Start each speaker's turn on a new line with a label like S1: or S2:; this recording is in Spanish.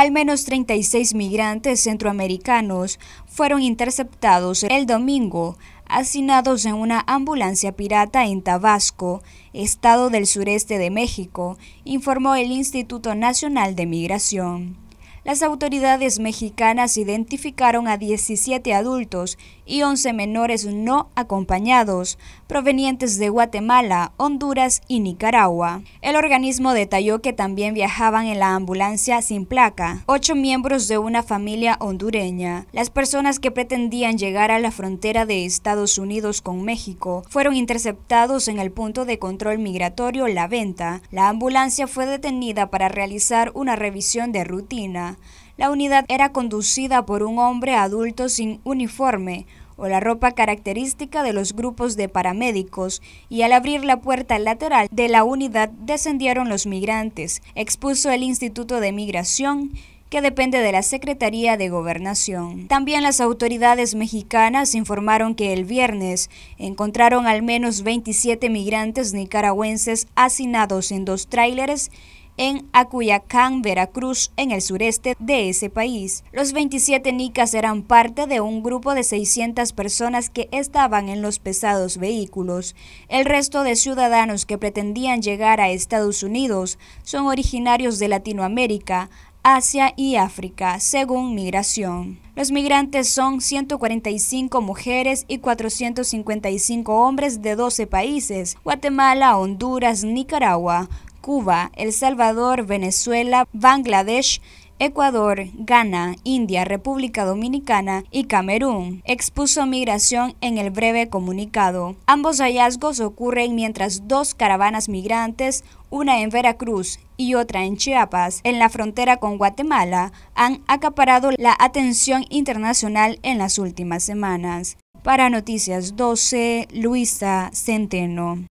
S1: Al menos 36 migrantes centroamericanos fueron interceptados el domingo, hacinados en una ambulancia pirata en Tabasco, estado del sureste de México, informó el Instituto Nacional de Migración las autoridades mexicanas identificaron a 17 adultos y 11 menores no acompañados, provenientes de Guatemala, Honduras y Nicaragua. El organismo detalló que también viajaban en la ambulancia sin placa, ocho miembros de una familia hondureña. Las personas que pretendían llegar a la frontera de Estados Unidos con México fueron interceptados en el punto de control migratorio La Venta. La ambulancia fue detenida para realizar una revisión de rutina. La unidad era conducida por un hombre adulto sin uniforme o la ropa característica de los grupos de paramédicos y al abrir la puerta lateral de la unidad descendieron los migrantes, expuso el Instituto de Migración que depende de la Secretaría de Gobernación. También las autoridades mexicanas informaron que el viernes encontraron al menos 27 migrantes nicaragüenses hacinados en dos tráileres en Acuyacán, Veracruz, en el sureste de ese país. Los 27 nicas eran parte de un grupo de 600 personas que estaban en los pesados vehículos. El resto de ciudadanos que pretendían llegar a Estados Unidos son originarios de Latinoamérica, Asia y África, según Migración. Los migrantes son 145 mujeres y 455 hombres de 12 países, Guatemala, Honduras, Nicaragua, Cuba, El Salvador, Venezuela, Bangladesh, Ecuador, Ghana, India, República Dominicana y Camerún, expuso migración en el breve comunicado. Ambos hallazgos ocurren mientras dos caravanas migrantes, una en Veracruz y otra en Chiapas, en la frontera con Guatemala, han acaparado la atención internacional en las últimas semanas. Para Noticias 12, Luisa Centeno.